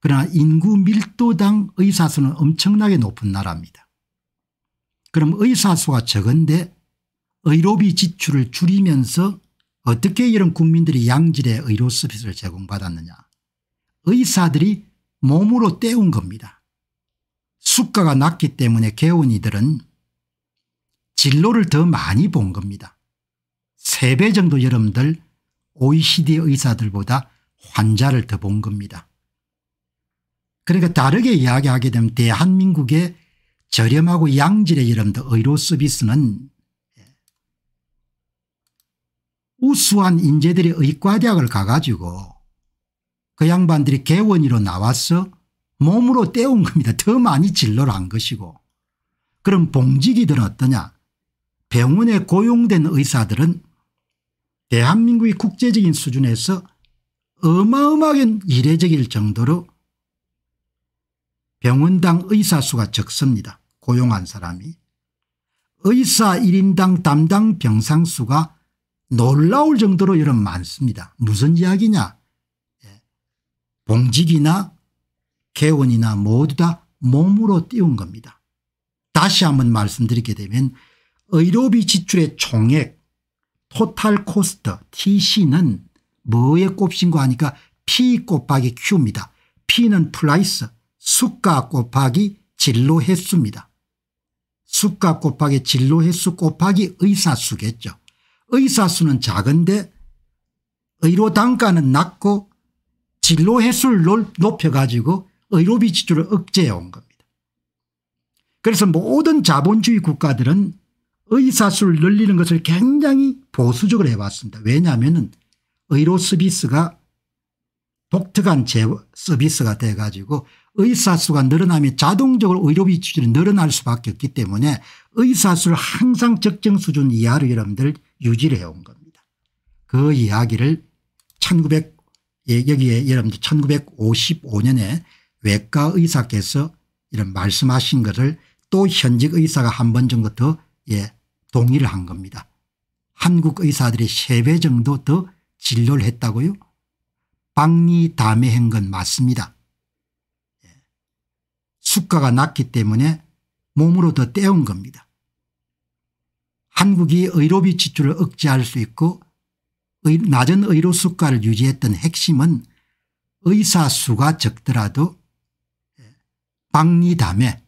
그러나 인구 밀도당 의사수는 엄청나게 높은 나라입니다. 그럼 의사수가 적은데 의료비 지출을 줄이면서 어떻게 이런 국민들이 양질의 의료 서비스를 제공받았느냐. 의사들이 몸으로 때운 겁니다. 수가가 낮기 때문에 개원이들은 진로를 더 많이 본 겁니다. 3배 정도 여러분들 OECD 의사들보다 환자를 더 본 겁니다. 그러니까 다르게 이야기하게 되면 대한민국의 저렴하고 양질의 여러분들 의료 서비스는 우수한 인재들이 의과대학을 가가지고 그 양반들이 개원이로 나와서 몸으로 때운 겁니다. 더 많이 진로를 한 것이고 그럼 봉직이들은 어떠냐 병원에 고용된 의사들은 대한민국의 국제적인 수준에서 어마어마한 이례적일 정도로 병원당 의사 수가 적습니다. 고용한 사람이. 의사 1인당 담당 병상 수가 놀라울 정도로 이런 많습니다. 무슨 이야기냐. 예. 봉직이나 개원이나 모두 다 몸으로 띄운 겁니다. 다시 한번 말씀드리게 되면 의료비 지출의 총액 토탈 코스트 TC는 뭐에 꼽신고 하니까 P 곱하기 Q입니다. P는 플라이스 수가 곱하기 진로 횟수입니다. 수가 곱하기 진로 횟수 곱하기 의사수겠죠. 의사수는 작은데 의료 단가는 낮고 진로 횟수를 높여가지고 의료비 지출을 억제해 온 겁니다. 그래서 모든 자본주의 국가들은 의사수를 늘리는 것을 굉장히 보수적으로 해왔습니다. 왜냐하면 의료 서비스가 독특한 서비스가 돼 가지고 의사 수가 늘어나면 자동적으로 의료 비출이 늘어날 수밖에 없기 때문에 의사 수를 항상 적정 수준 이하로 여러분들 유지를 해온 겁니다. 그 이야기를 1900 예, 여기에 여러분들 1955년에 외과 의사께서 이런 말씀하신 것을 또 현직 의사가 한 번 정도 더 예, 동의를 한 겁니다. 한국 의사들이 3배 정도 더 진료를 했다고요. 박리담회한 건 맞습니다. 예. 수가가 낮기 때문에 몸으로 더 떼운 겁니다. 한국이 의료비 지출을 억제할 수 있고 낮은 의료 수가를 유지했던 핵심은 의사 수가 적더라도 박리담에 예.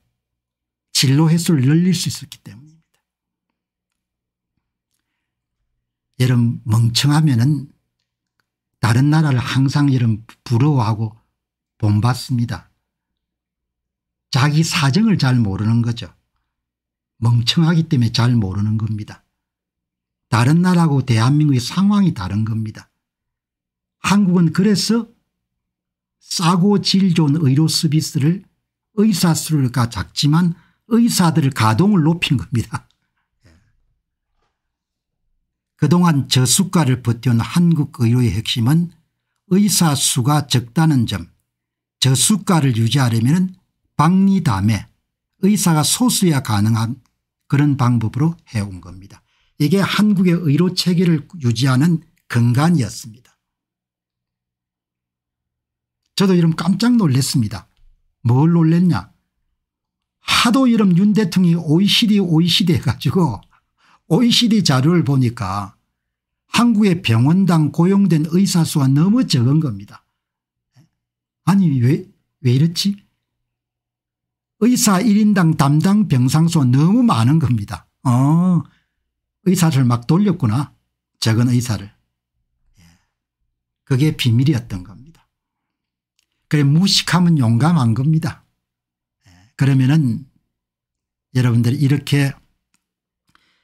진로 횟수를 늘릴 수 있었기 때문입니다. 여러분 멍청하면 은 다른 나라를 항상 이런 부러워하고 본받습니다. 자기 사정을 잘 모르는 거죠. 멍청하기 때문에 잘 모르는 겁니다. 다른 나라하고 대한민국의 상황이 다른 겁니다. 한국은 그래서 싸고 질 좋은 의료 서비스를 의사 수를 가 작지만 의사들을 가동을 높인 겁니다. 그동안 저수가를 버텨온 한국 의료의 핵심은 의사 수가 적다는 점 저수가를 유지하려면 박리담에 의사가 소수야 가능한 그런 방법으로 해온 겁니다. 이게 한국의 의료 체계를 유지하는 근간이었습니다. 저도 이름 깜짝 놀랐습니다. 뭘 놀랬냐 하도 이름 윤 대통령이 OECD OECD 해가지고 OECD 자료를 보니까 한국의 병원당 고용된 의사 수가 너무 적은 겁니다. 아니 왜, 왜 이렇지? 의사 1인당 담당 병상수가 너무 많은 겁니다. 어, 의사를 막 돌렸구나. 적은 의사를. 예. 그게 비밀이었던 겁니다. 그래 무식함은 용감한 겁니다. 예. 그러면은 여러분들 이 이렇게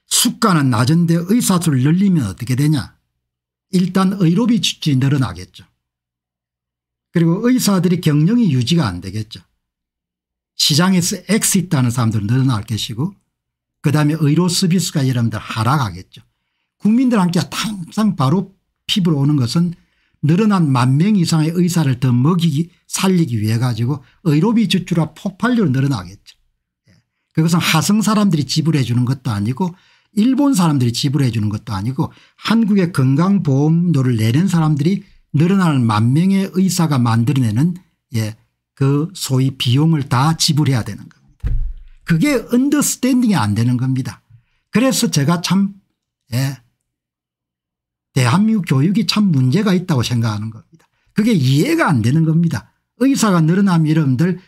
수가는 낮은데 의사수를 늘리면 어떻게 되냐 일단 의료비 지출이 늘어나겠죠. 그리고 의사들이 경영이 유지가 안 되겠죠. 시장에서 엑스 다는 사람들 늘어날 것이고 그다음에 의료 서비스가 여러분들 하락하겠죠. 국민들한테 항상 바로 피부로 오는 것은 늘어난 만 명 이상의 의사를 더 먹이기 살리기 위해 가지고 의료비 지출과 폭발적으로 늘어나겠죠. 예. 그것은 하성 사람들이 지불해 주는 것도 아니고 일본 사람들이 지불해 주는 것도 아니고 한국의 건강보험료를 내는 사람들이 늘어날 만 명의 의사가 만들어내는 예, 그 소위 비용을 다 지불해야 되는 겁니다. 그게 언더스탠딩이 안 되는 겁니다. 그래서 제가 참 예, 대한민국 교육이 참 문제가 있다고 생각하는 겁니다. 그게 이해가 안 되는 겁니다. 의사가 늘어나면 여러분들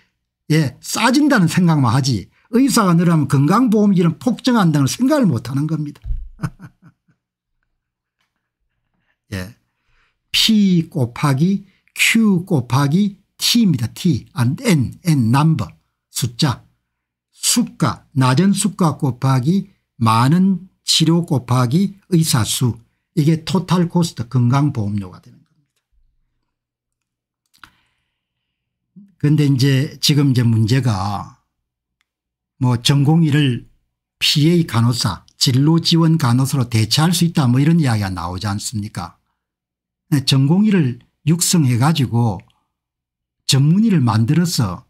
예, 싸진다는 생각만 하지 의사가 늘어나면 건강보험비는 폭증한다는 생각을 못하는 겁니다. 예. P 곱하기 Q 곱하기 T입니다. T and N, N 넘버 숫자 수가 낮은 수가 곱하기 많은 치료 곱하기 의사수 이게 토탈 코스트 건강보험료가 되는 겁니다. 그런데 이제 지금 이제 문제가 뭐 전공 의를 PA 간호사 진로 지원 간호사로 대체할 수 있다 뭐 이런 이야기가 나오지 않습니까 네, 전공 의를 육성해 가지고 전문의를 만들어서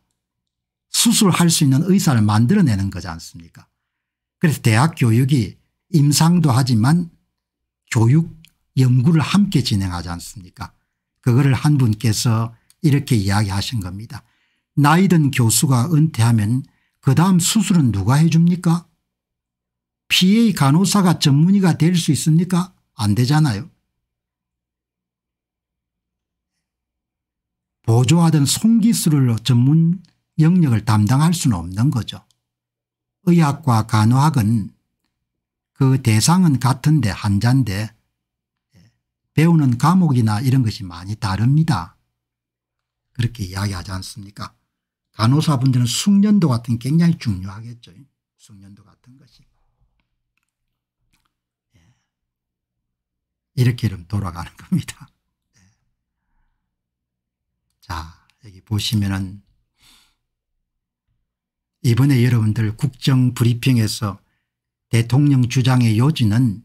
수술할 수 있는 의사를 만들어내는 거지 않습니까 그래서 대학 교육이 임상도 하지만 교육 연구를 함께 진행하지 않습니까 그거를 한 분께서 이렇게 이야기하신 겁니다. 나이든 교수가 은퇴하면 그 다음 수술은 누가 해줍니까? PA 간호사가 전문의가 될 수 있습니까? 안 되잖아요. 보조하던 손기술을 전문 영역을 담당할 수는 없는 거죠. 의학과 간호학은 그 대상은 같은데 한자인데 배우는 과목이나 이런 것이 많이 다릅니다. 그렇게 이야기하지 않습니까? 간호사분들은 숙련도 같은 게 굉장히 중요하겠죠. 숙련도 같은 것이. 예. 이렇게 좀 돌아가는 겁니다. 예. 자 여기 보시면은 이번에 여러분들 국정 브리핑에서 대통령 주장의 요지는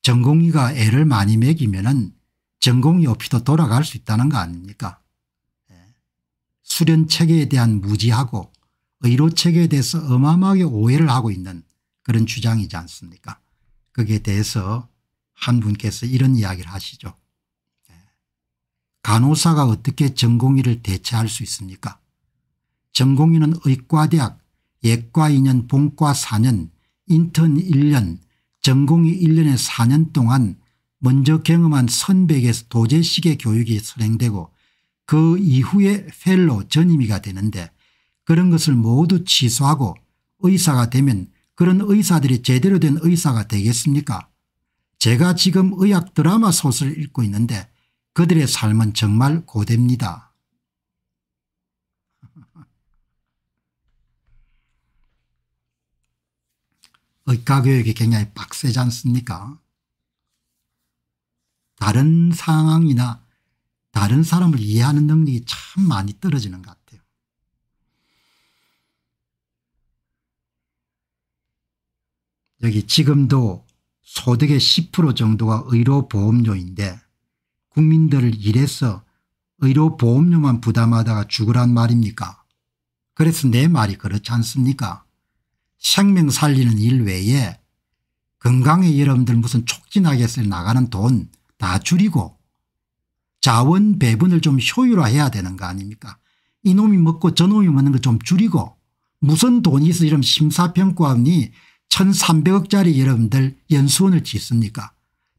전공의가 애를 많이 먹이면 은 전공의 옆이도 돌아갈 수 있다는 거 아닙니까 수련 체계에 대한 무지하고 의료 체계에 대해서 어마어마하게 오해를 하고 있는 그런 주장이지 않습니까 거기에 대해서 한 분께서 이런 이야기를 하시죠. 네. 간호사가 어떻게 전공의를 대체할 수 있습니까 전공의는 의과대학 예과 2년 본과 4년 인턴 1년 전공의 1년에 4년 동안 먼저 경험한 선백에서 도제식의 교육이 선행되고 그 이후에 펠로 전임이가 되는데 그런 것을 모두 취소하고 의사가 되면 그런 의사들이 제대로 된 의사가 되겠습니까 제가 지금 의학 드라마 소설을 읽고 있는데 그들의 삶은 정말 고됩니다. 의과교육이 굉장히 빡세지 않습니까 다른 상황이나 다른 사람을 이해하는 능력이 참 많이 떨어지는 것 같아요. 여기 지금도 소득의 10% 정도가 의료보험료인데 국민들을 일해서 의료보험료만 부담하다가 죽으란 말입니까? 그래서 내 말이 그렇지 않습니까? 생명 살리는 일 외에 건강에 여러분들 무슨 촉진하게 쓰 나가는 돈 다 줄이고 자원 배분을 좀 효율화해야 되는 거 아닙니까 이놈이 먹고 저놈이 먹는 거좀 줄이고 무슨 돈이 있어 이런 심사평가원이 1300억짜리 여러분들 연수원을 짓습니까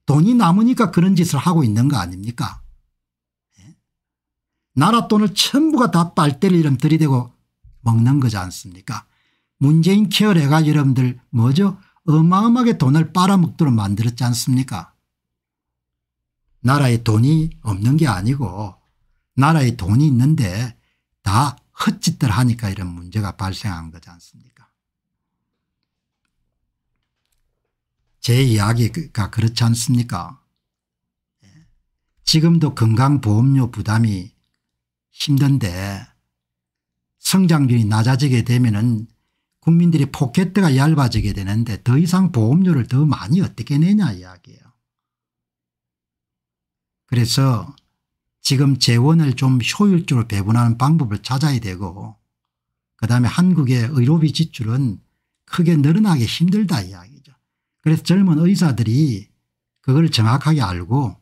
돈이 남으니까 그런 짓을 하고 있는 거 아닙니까 예? 나라 돈을 전부가 다 빨대를 이름 들이대고 먹는 거지 않습니까 문재인 케어레가 여러분들 뭐죠 어마어마하게 돈을 빨아먹도록 만들었지 않습니까 나라에 돈이 없는 게 아니고 나라에 돈이 있는데 다 헛짓들 하니까 이런 문제가 발생한 거지 않습니까 제 이야기가 그렇지 않습니까 예. 지금도 건강보험료 부담이 힘든데 성장률이 낮아지게 되면 은 국민들이 포켓대가 얇아지게 되는데 더 이상 보험료를 더 많이 어떻게 내냐 이야기예요. 그래서 지금 재원을 좀 효율적으로 배분하는 방법을 찾아야 되고 그다음에 한국의 의료비 지출은 크게 늘어나기 힘들다 이야기죠. 그래서 젊은 의사들이 그걸 정확하게 알고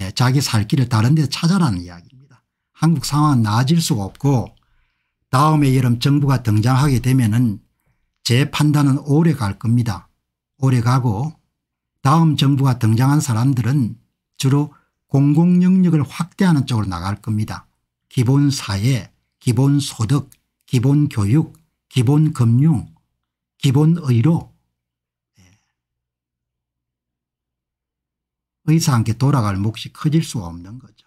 예, 자기 살 길을 다른 데 찾아라는 이야기입니다. 한국 상황은 나아질 수가 없고 다음에 여름 정부가 등장하게 되면 은제 판단은 오래 갈 겁니다. 오래 가고 다음 정부가 등장한 사람들은 주로 공공 영역을 확대하는 쪽으로 나갈 겁니다. 기본 사회, 기본 소득, 기본 교육, 기본 금융, 기본 의료, 예. 의사 함께 돌아갈 몫이 커질 수 없는 거죠.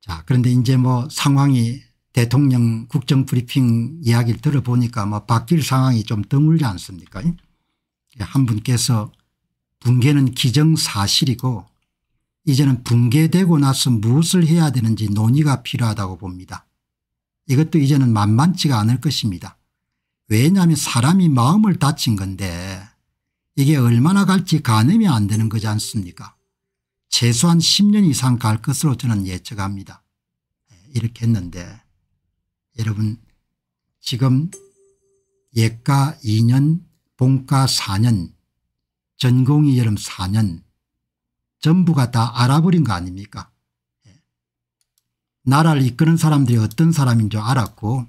자, 그런데 이제 뭐 상황이 대통령 국정 브리핑 이야기를 들어보니까 뭐 바뀔 상황이 좀 드물지 않습니까? 한 분께서 붕괴는 기정사실이고 이제는 붕괴되고 나서 무엇을 해야 되는지 논의가 필요하다고 봅니다. 이것도 이제는 만만치가 않을 것입니다. 왜냐하면 사람이 마음을 다친 건데 이게 얼마나 갈지 가늠이 안 되는 거지 않습니까 최소한 10년 이상 갈 것으로 저는 예측합니다. 이렇게 했는데 여러분 지금 예가 2년 본과 4년 전공이 여름 4년 전부가 다 알아버린 거 아닙니까 예. 나라를 이끄는 사람들이 어떤 사람인 줄 알았고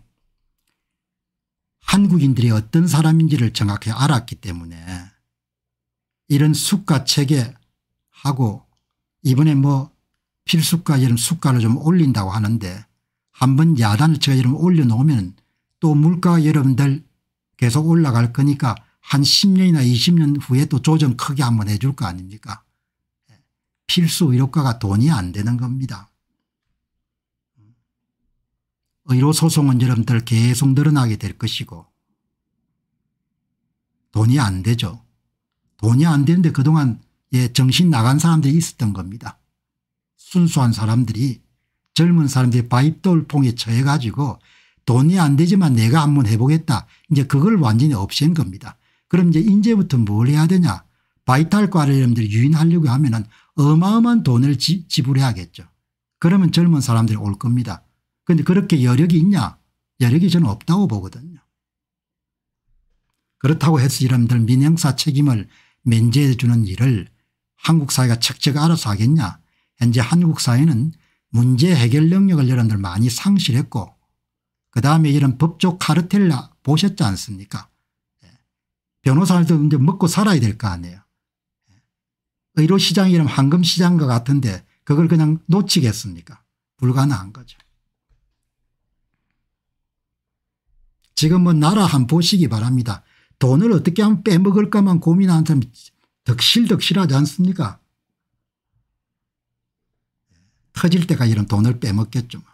한국인들이 어떤 사람인지를 정확히 알았기 때문에 이런 숙가 체계하고 이번에 뭐 필수가 이런 숙가를 좀 올린다고 하는데 한 번 야단을 제가 이런 올려놓으면 또 물가 여러분들 계속 올라갈 거니까 한 10년이나 20년 후에 또 조정 크게 한번 해줄 거 아닙니까 예. 필수 의료과가 돈이 안 되는 겁니다. 의료소송은 여러분들 계속 늘어나게 될 것이고 돈이 안 되죠. 돈이 안 되는데 그동안 예, 정신 나간 사람들이 있었던 겁니다. 순수한 사람들이 젊은 사람들이 바이돌봉에 처해 가지고 돈이 안 되지만 내가 한번 해보겠다. 이제 그걸 완전히 없앤 겁니다. 그럼 이제 인제부터뭘 해야 되냐. 바이탈과를 여러분들이 유인하려고 하면 은 어마어마한 돈을 지, 지불해야겠죠. 그러면 젊은 사람들이 올 겁니다. 그런데 그렇게 여력이 있냐? 여력이 저는 없다고 보거든요. 그렇다고 해서 여러분들 민영사 책임을 면제해 주는 일을 한국 사회가 척척 알아서 하겠냐. 현재 한국 사회는 문제 해결 능력을 여러분들 많이 상실했고 그다음에 이런 법조 카르텔라 보셨지 않습니까 변호사들도 이제 먹고 살아야 될 거 아니에요. 의료시장이라면 황금시장과 같은데 그걸 그냥 놓치겠습니까 불가능한 거죠. 지금은 뭐 나라 한 번 보시기 바랍니다. 돈을 어떻게 하면 빼먹을까만 고민하는 사람이 덕실덕실하지 않습니까 터질 때까지 이런 돈을 빼먹겠죠. 뭐.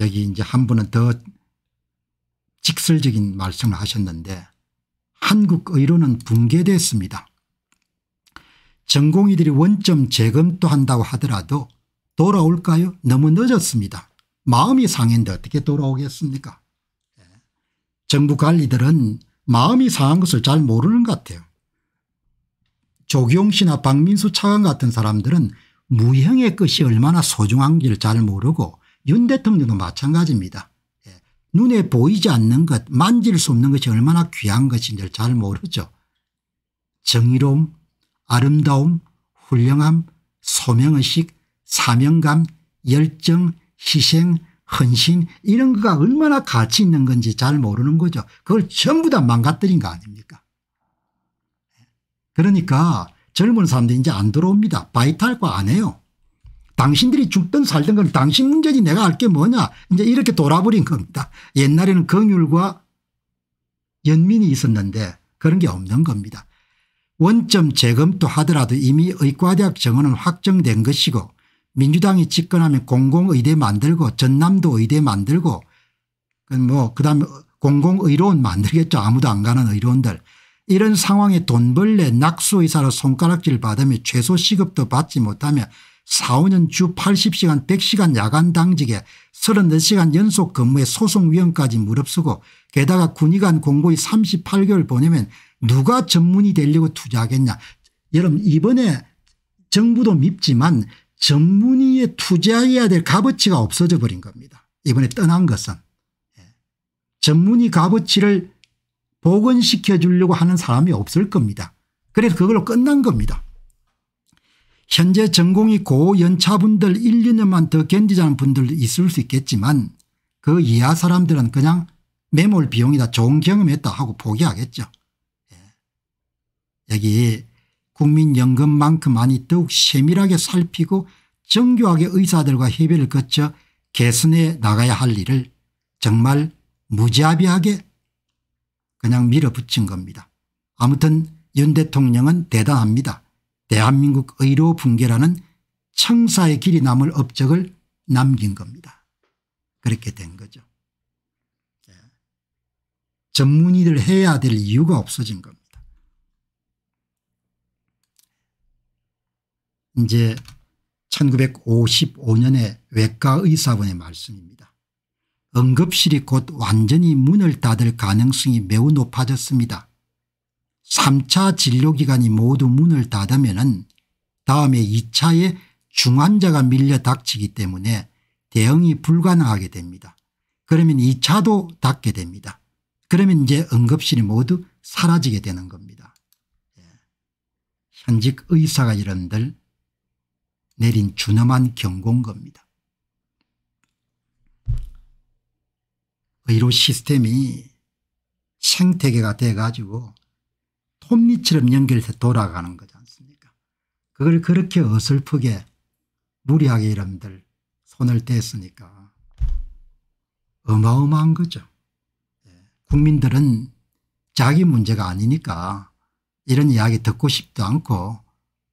여기 이제 한 분은 더 직설적인 말씀을 하셨는데 한국 의료는 붕괴됐습니다. 전공의들이 원점 재검토 한다고 하더라도 돌아올까요? 너무 늦었습니다. 마음이 상했는데 어떻게 돌아오겠습니까? 예. 정부 관리들은 마음이 상한 것을 잘 모르는 것 같아요. 조기 씨나 박민수 차관 같은 사람들은 무형의 것이 얼마나 소중한지를 잘 모르고 윤 대통령도 마찬가지입니다. 눈에 보이지 않는 것 만질 수 없는 것이 얼마나 귀한 것인지를 잘 모르죠. 정의로움 아름다움 훌륭함 소명의식 사명감 열정 희생 헌신 이런 거가 얼마나 가치 있는 건지 잘 모르는 거죠. 그걸 전부 다 망가뜨린 거 아닙니까 그러니까 젊은 사람들이 이제 안 들어옵니다. 바이탈과 안 해요. 당신들이 죽든 살든 건 당신 문제지 내가 알 게 뭐냐 이제 이렇게 돌아버린 겁니다. 옛날에는 긍율과 연민이 있었는데 그런 게 없는 겁니다. 원점 재검토 하더라도 이미 의과대학 정원은 확정된 것이고 민주당이 집권하면 공공의대 만들고 전남도 의대 만들고 그 뭐 그다음에 공공의료원 만들겠죠. 아무도 안 가는 의료원들. 이런 상황에 돈벌레 낙수의사로 손가락질 받으며 최소 시급도 받지 못하며 4, 5년 주 80시간 100시간 야간 당직에 34시간 연속 근무에 소송위원까지 무릅쓰고 게다가 군의관 공고에 38개월 보내면 누가 전문이 되려고 투자하겠냐. 여러분 이번에 정부도 밉지만 전문의에 투자해야 될 값어치가 없어져 버린 겁니다. 이번에 떠난 것은. 예. 전문의 값어치를 복원시켜 주려고 하는 사람이 없을 겁니다. 그래서 그걸로 끝난 겁니다. 현재 전공이 고연차분들 1, 2년만 더 견디자는 분들도 있을 수 있겠지만 그 이하 사람들은 그냥 매몰 비용이다 좋은 경험했다 하고 포기하겠죠. 예. 여기 국민연금만큼많이 더욱 세밀하게 살피고 정교하게 의사들과 협의를 거쳐 개선해 나가야 할 일을 정말 무자비하게 그냥 밀어붙인 겁니다. 아무튼 윤 대통령은 대단합니다. 대한민국 의료 붕괴라는 청사의 길이 남을 업적을 남긴 겁니다. 그렇게 된 거죠. 네. 예. 전문의를 해야 될 이유가 없어진 겁니다. 이제 1955년에 외과의사원의 말씀입니다. 응급실이 곧 완전히 문을 닫을 가능성이 매우 높아졌습니다. 3차 진료기간이 모두 문을 닫으면 다음에 2차에 중환자가 밀려 닥치기 때문에 대응이 불가능하게 됩니다. 그러면 2차도 닫게 됩니다. 그러면 이제 응급실이 모두 사라지게 되는 겁니다. 예. 현직 의사가 이런들 내린 준엄한 경고인 겁니다. 의료 시스템이 생태계가 돼가지고 톱니처럼 연결돼서 돌아가는 거지 않습니까 그걸 그렇게 어설프게 무리하게 이름들 손을 뗐으니까 어마어마한 거죠. 예, 국민들은 자기 문제가 아니니까 이런 이야기 듣고 싶도 않고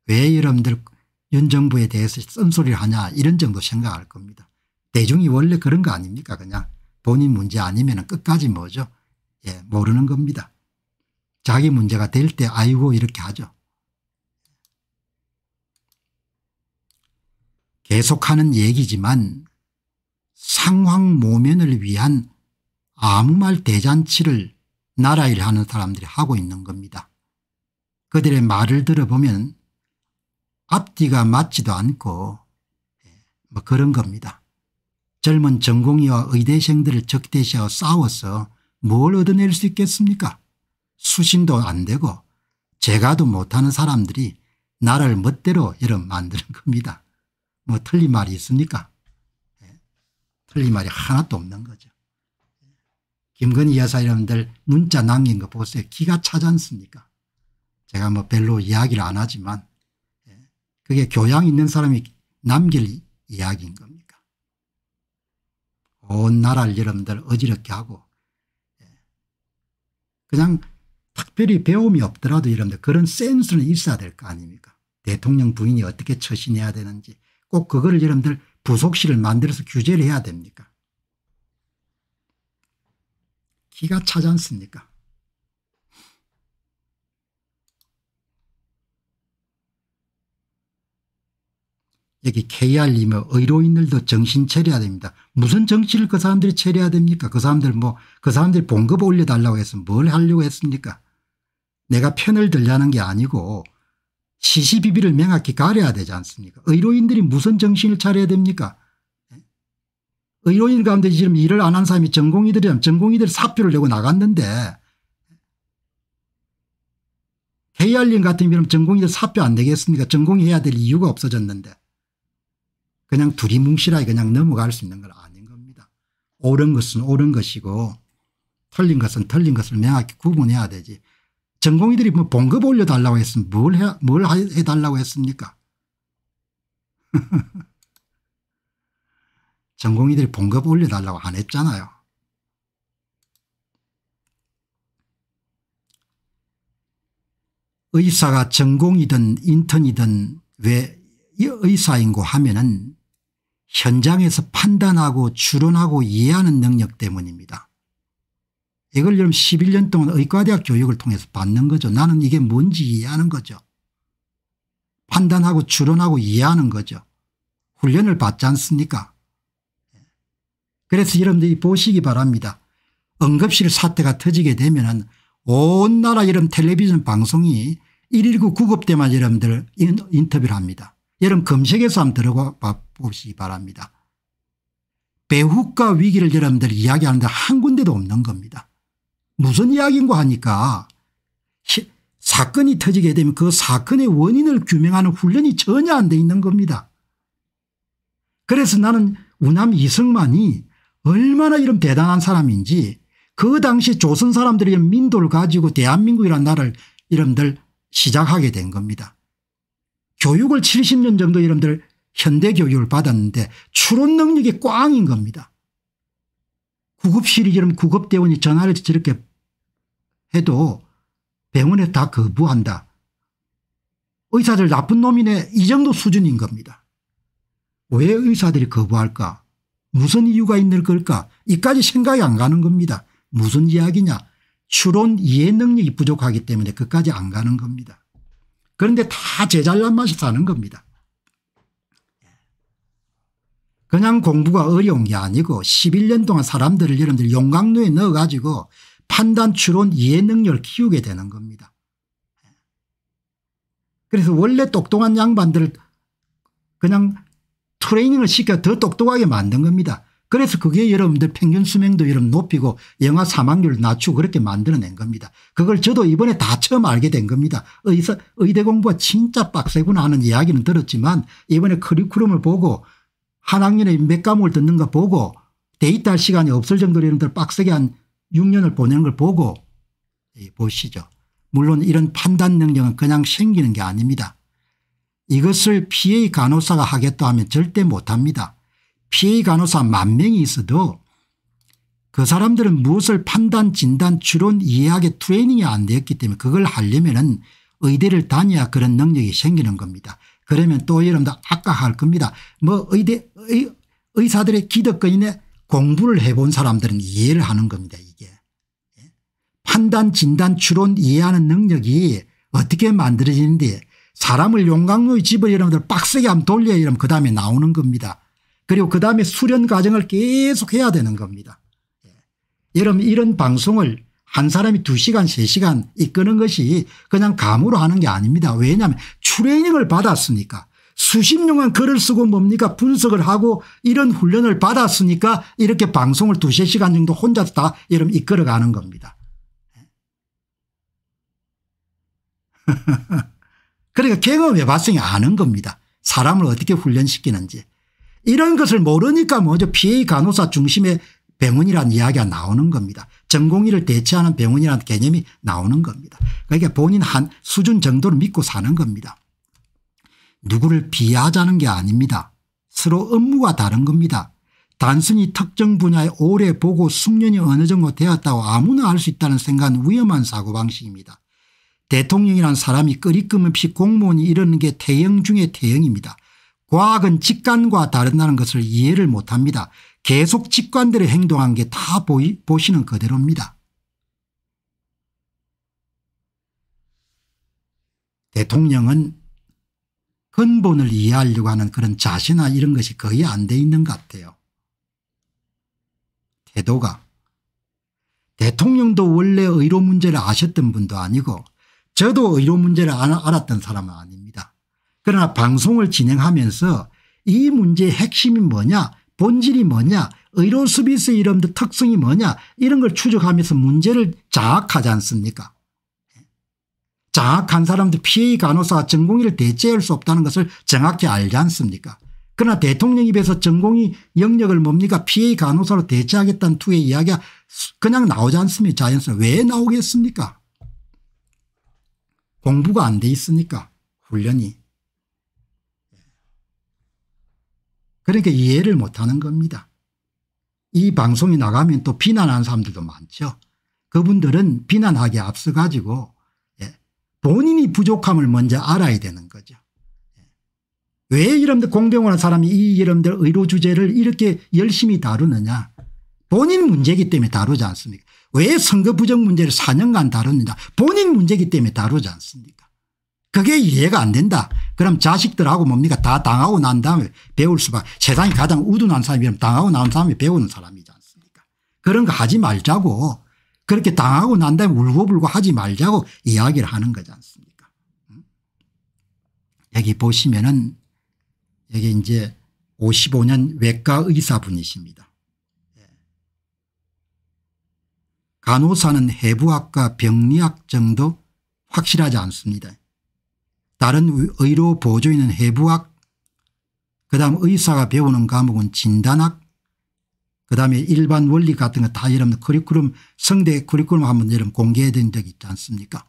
왜 여러분들 윤 정부에 대해서 썸소리를 하냐 이런 정도 생각할 겁니다. 대중이 원래 그런 거 아닙니까 그냥 본인 문제 아니면 끝까지 뭐죠 예 모르는 겁니다. 자기 문제가 될 때 아이고 이렇게 하죠. 계속하는 얘기지만 상황 모면을 위한 아무 말 대잔치를 나라일 하는 사람들이 하고 있는 겁니다. 그들의 말을 들어보면 앞뒤가 맞지도 않고 예, 뭐 그런 겁니다. 젊은 전공의와 의대생들을 적대시하고 싸워서 뭘 얻어낼 수 있겠습니까 수신도 안 되고 제가도 못하는 사람들이 나를 멋대로 이런 만드는 겁니다. 뭐 틀린 말이 있습니까? 네. 틀린 말이 하나도 없는 거죠. 예. 김건희 여사 여러분들 문자 남긴 거 보세요. 기가 차지 않습니까? 제가 뭐 별로 이야기를 안 하지만 예. 그게 교양 있는 사람이 남길 이야기인 겁니까? 온 나라를 여러분들 어지럽게 하고 그냥 특별히 배움이 없더라도 이런데 그런 센스는 있어야 될 거 아닙니까 대통령 부인이 어떻게 처신해야 되는지 꼭 그거를 여러분들 부속실을 만들어서 규제를 해야 됩니까 기가 차지 않습니까 여기 KR님의 의료인들도 정신 차려야 됩니다. 무슨 정치를 그 사람들이 차려야 됩니까? 그 사람들 뭐, 그 사람들이 봉급 올려달라고 해서 뭘 하려고 했습니까? 내가 편을 들려는 게 아니고 시시비비를 명확히 가려야 되지 않습니까? 의료인들이 무슨 정신을 차려야 됩니까? 예? 의료인 가운데 지금 일을 안 한 사람이 전공의들이라면 전공의들 사표를 내고 나갔는데 KR님 같은 경우는 전공의들 사표 안 내겠습니까? 전공해야 될 이유가 없어졌는데 그냥 두리뭉실하게 그냥 넘어갈 수 있는 건 아닌 겁니다. 옳은 것은 옳은 것이고 틀린 것은 틀린 것을 명확히 구분해야 되지. 전공의들이 뭐 봉급 올려달라고 했으면 뭘, 해, 뭘 해달라고 했습니까? 전공의들이 봉급 올려달라고 안 했잖아요. 의사가 전공이든 인턴이든 왜 의사인고 하면은 현장에서 판단하고 추론하고 이해하는 능력 때문입니다. 이걸 여러분 11년 동안 의과대학 교육을 통해서 받는 거죠. 나는 이게 뭔지 이해하는 거죠. 판단하고 추론하고 이해하는 거죠. 훈련을 받지 않습니까 그래서 여러분들이 보시기 바랍니다. 응급실 사태가 터지게 되면 온 나라 이런 텔레비전 방송이 119 구급대만 여러분들 인터뷰를 합니다. 여러분 검색해서 한번 들어가 보시기 바랍니다. 배후가 위기를 여러분들 이야기하는데 한 군데도 없는 겁니다. 무슨 이야기인가 하니까 사건이 터지게 되면 그 사건의 원인을 규명하는 훈련이 전혀 안 돼 있는 겁니다. 그래서 나는 우남 이승만이 얼마나 이런 대단한 사람인지 그 당시 조선 사람들이 민도를 가지고 대한민국이라는 나라를 이름들 시작하게 된 겁니다. 교육을 70년 정도 이름들 현대 교육을 받았는데 추론 능력이 꽝인 겁니다. 구급실이 지금 구급대원이 전화를 저렇게 해도 병원에 다 거부한다. 의사들 나쁜 놈이네 이 정도 수준인 겁니다. 왜 의사들이 거부할까 무슨 이유가 있는 걸까 이까지 생각이 안 가는 겁니다. 무슨 이야기냐 추론 이해 능력이 부족하기 때문에 그까지 안 가는 겁니다. 그런데 다 제잘난 맛이 사는 겁니다. 그냥 공부가 어려운 게 아니고 11년 동안 사람들을 여러분들 용광로에 넣어가지고 판단, 추론, 이해 능력을 키우게 되는 겁니다. 그래서 원래 똑똑한 양반들을 그냥 트레이닝을 시켜 더 똑똑하게 만든 겁니다. 그래서 그게 여러분들 평균 수명도 여러분 높이고 영아 사망률 낮추고 그렇게 만들어낸 겁니다. 그걸 저도 이번에 다 처음 알게 된 겁니다. 의사, 의대 공부가 진짜 빡세구나 하는 이야기는 들었지만 이번에 커리큘럼을 보고 한 학년에 몇 과목을 듣는가 보고 데이터 시간이 없을 정도로 여러분들 빡세게 한 6년을 보내는 걸 보고 예, 보시죠. 물론 이런 판단 능력은 그냥 생기는 게 아닙니다. 이것을 PA 간호사가 하겠다 하면 절대 못합니다. PA 간호사 만 명이 있어도 그 사람들은 무엇을 판단 진단 추론 이해하게 트레이닝이 안 되었기 때문에 그걸 하려면 은 의대를 다녀야 그런 능력이 생기는 겁니다. 그러면 또 여러분들 아까 할 겁니다. 뭐 의대 의, 의사들의 기득권인의 공부를 해본 사람들은 이해를 하는 겁니다 이게. 예? 판단 진단 추론 이해하는 능력이 어떻게 만들어지는지 사람을 용광로의 집을 여러분들 빡세게 한번 돌려 이러면 그다음에 나오는 겁니다. 그리고 그다음에 수련 과정을 계속 해야 되는 겁니다. 예. 여러분 이런 방송을 한 사람이 두시간세시간 이끄는 것이 그냥 감으로 하는 게 아닙니다. 왜냐하면 트레이닝을 받았으니까 수십 년간 글을 쓰고 뭡니까 분석을 하고 이런 훈련을 받았으니까 이렇게 방송을 두세 시간 정도 혼자서 다 이름 이끌어가는 겁니다. 그러니까 경험의 발생이 아는 겁니다. 사람을 어떻게 훈련시키는지. 이런 것을 모르니까 먼저 뭐 PA 간호사 중심의 병원이라는 이야기가 나오는 겁니다. 전공의를 대체하는 병원이라는 개념이 나오는 겁니다. 그러니까 본인 한 수준 정도를 믿고 사는 겁니다. 누구를 비하자는 게 아닙니다. 서로 업무가 다른 겁니다. 단순히 특정 분야에 오래 보고 숙련이 어느 정도 되었다고 아무나 할 수 있다는 생각은 위험한 사고방식입니다. 대통령이란 사람이 끄리끄없이 공무원이 이러는 게 태형 중의 태형입니다. 과학은 직관과 다른다는 것을 이해를 못합니다. 계속 직관대로 행동한 게 다 보시는 그대로입니다. 대통령은 근본을 이해하려고 하는 그런 자세나 이런 것이 거의 안 돼 있는 것 같아요. 태도가 대통령도 원래 의료 문제를 아셨던 분도 아니고 저도 의료 문제를 알았던 사람은 아닙니다. 그러나 방송을 진행하면서 이 문제의 핵심이 뭐냐 본질이 뭐냐 의료 서비스 이름들 특성이 뭐냐 이런 걸 추적하면서 문제를 자학하지 않습니까 장악한 사람들 피해 간호사 전공의를 대체할 수 없다는 것을 정확히 알지 않습니까 그러나 대통령 입에서 전공의 영역을 뭡니까 피해 간호사로 대체하겠다는 투의 이야기가 그냥 나오지 않습니다 자연스러워 왜 나오겠습니까 공부가 안 돼 있으니까 훈련이 그러니까 이해를 못하는 겁니다 이 방송이 나가면 또 비난하는 사람들도 많죠 그분들은 비난하기에 앞서 가지고 본인이 부족함을 먼저 알아야 되는 거죠. 예. 왜 이런데 공병호 사람이 이 이런들 의료 주제를 이렇게 열심히 다루느냐. 본인 문제기 때문에 다루지 않습니까? 왜 선거 부정 문제를 4년간 다루느냐. 본인 문제기 때문에 다루지 않습니까? 그게 이해가 안 된다. 그럼 자식들하고 뭡니까? 다 당하고 난 다음에 배울 수밖에. 세상에 가장 우둔한 사람이면 당하고 나온 사람 배우는 사람이지 않습니까? 그런 거 하지 말자고. 그렇게 당하고 난 다음에 울고불고 하지 말자고 이야기를 하는 거지 않습니까 여기 보시면은 여기 이제 55년 외과 의사분이십니다. 예. 간호사는 해부학과 병리학 정도 확실하지 않습니다. 다른 의료 보조인은 해부학 그다음 의사가 배우는 과목은 진단학 그다음에 일반 원리 같은 거다 여러분 커리큘럼 성대 커리큘럼 한번 여러분 공개된 적이 있지 않습니까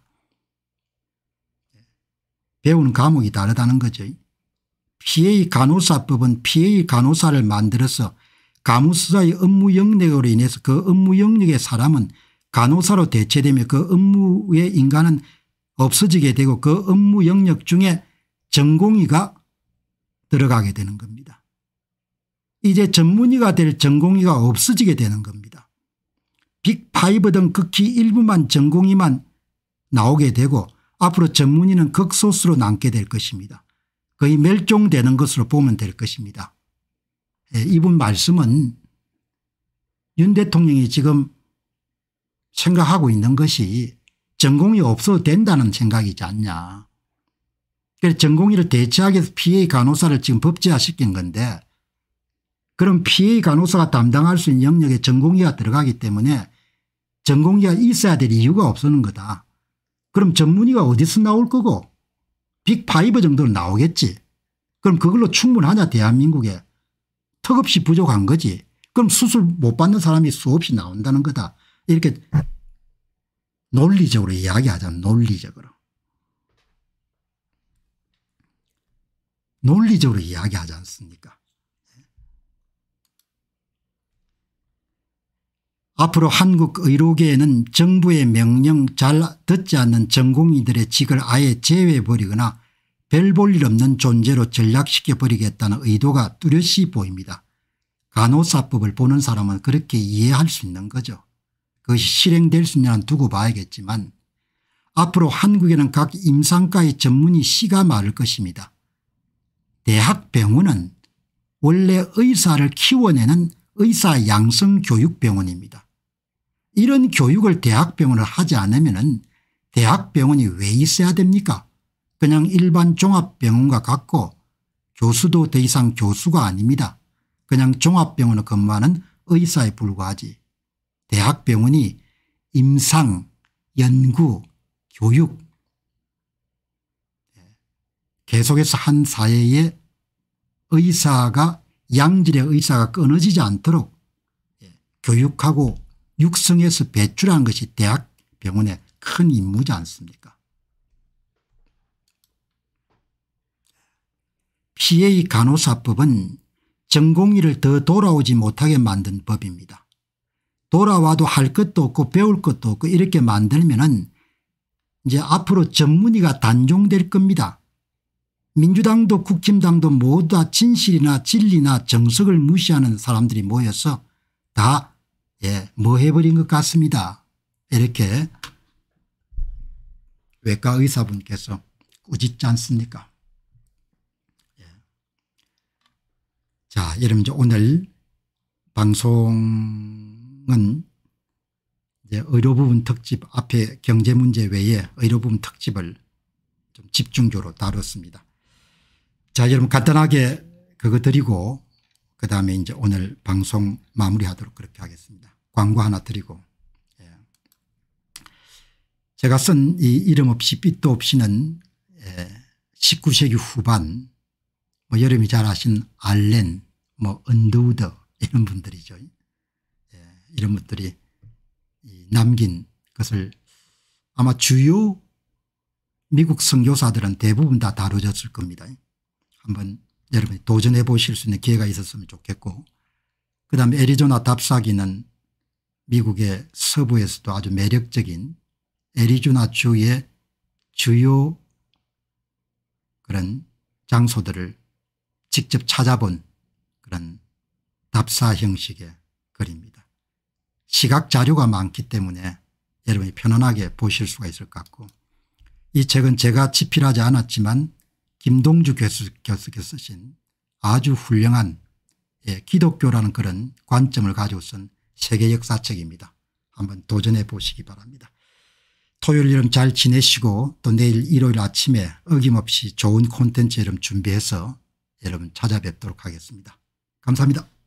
배우는 과목이 다르다는 거죠. PA 간호사법은 PA 간호사를 만들어서 간호사의 업무 영역으로 인해서 그 업무 영역의 사람은 간호사로 대체되며 그 업무의 인간은 없어지게 되고 그 업무 영역 중에 전공의가 들어가게 되는 겁니다. 이제 전문의가 될 전공의가 없어지게 되는 겁니다. 빅5 등 극히 일부만 전공의만 나오게 되고 앞으로 전문의는 극소수로 남게 될 것입니다. 거의 멸종되는 것으로 보면 될 것입니다. 예, 이분 말씀은 윤 대통령이 지금 생각하고 있는 것이 전공이 없어도 된다는 생각이지 않냐. 그래서 전공의를 대체하기 위해서 PA 간호사를 지금 법제화시킨 건데 그럼 PA 간호사가 담당할 수 있는 영역에 전공의가 들어가기 때문에 전공의가 있어야 될 이유가 없어는 거다. 그럼 전문의가 어디서 나올 거고 빅5 정도는 나오겠지. 그럼 그걸로 충분하냐 대한민국에 턱없이 부족한 거지. 그럼 수술 못 받는 사람이 수없이 나온다는 거다. 이렇게 논리적으로 이야기하자 논리적으로. 논리적으로 이야기하지 않습니까 앞으로 한국 의료계에는 정부의 명령 잘 듣지 않는 전공의들의 직을 아예 제외해버리거나 별 볼일 없는 존재로 전락시켜버리겠다는 의도가 뚜렷이 보입니다. 간호사법을 보는 사람은 그렇게 이해할 수 있는 거죠. 그것이 실행될 수 있냐는 두고 봐야겠지만 앞으로 한국에는 각 임상과의 전문의 씨가 많을 것입니다. 대학병원은 원래 의사를 키워내는 의사 양성교육병원입니다. 이런 교육을 대학병원을 하지 않으면 대학병원이 왜 있어야 됩니까 그냥 일반 종합병원과 같고 교수도 더 이상 교수가 아닙니다. 그냥 종합병원을 근무하는 의사에 불과하지. 대학병원이 임상, 연구, 교육 계속해서 한 사회에 의사가 양질의 의사가 끊어지지 않도록 교육하고 육성에서 배출한 것이 대학 병원의 큰 임무지 않습니까 PA 간호사법은 전공의를 더 돌아오지 못하게 만든 법입니다. 돌아와도 할 것도 없고 배울 것도 없고 이렇게 만들면 은 이제 앞으로 전문의가 단종될 겁니다. 민주당도 국힘당도 모두 다 진실이나 진리나 정석을 무시하는 사람들이 모여서 다 예, 뭐 해버린 것 같습니다. 이렇게 외과 의사분께서 꾸짖지 않습니까? 예. 자, 여러분 이제 오늘 방송은 이제 의료 부분 특집 앞에 경제 문제 외에 의료 부분 특집을 좀 집중적으로 다뤘습니다. 자, 여러분 간단하게 그거 드리고 그 다음에 이제 오늘 방송 마무리하도록 그렇게 하겠습니다. 광고 하나 드리고 예. 제가 쓴 이 이름 없이 빛도 없이는 예. 19세기 후반 뭐 여름이 잘 아신 알렌 뭐 언더우드 이런 분들이죠. 예. 이런 분들이 남긴 것을 아마 주요 미국 선교사들은 대부분 다 다루졌을 겁니다. 한번 여러분이 도전해 보실 수 있는 기회가 있었으면 좋겠고 그다음에 애리조나 답사기는 미국의 서부에서도 아주 매력적인 애리조나 주의 주요 그런 장소들을 직접 찾아본 그런 답사 형식의 글입니다. 시각 자료가 많기 때문에 여러분이 편안하게 보실 수가 있을 것 같고 이 책은 제가 집필하지 않았지만 김동주 교수께서 쓰신 아주 훌륭한 예, 기독교라는 그런 관점을 가지고 쓴 세계 역사책입니다. 한번 도전해 보시기 바랍니다. 토요일 이름 잘 지내시고 또 내일 일요일 아침에 어김없이 좋은 콘텐츠 이름 준비해서 여러분 찾아뵙도록 하겠습니다. 감사합니다.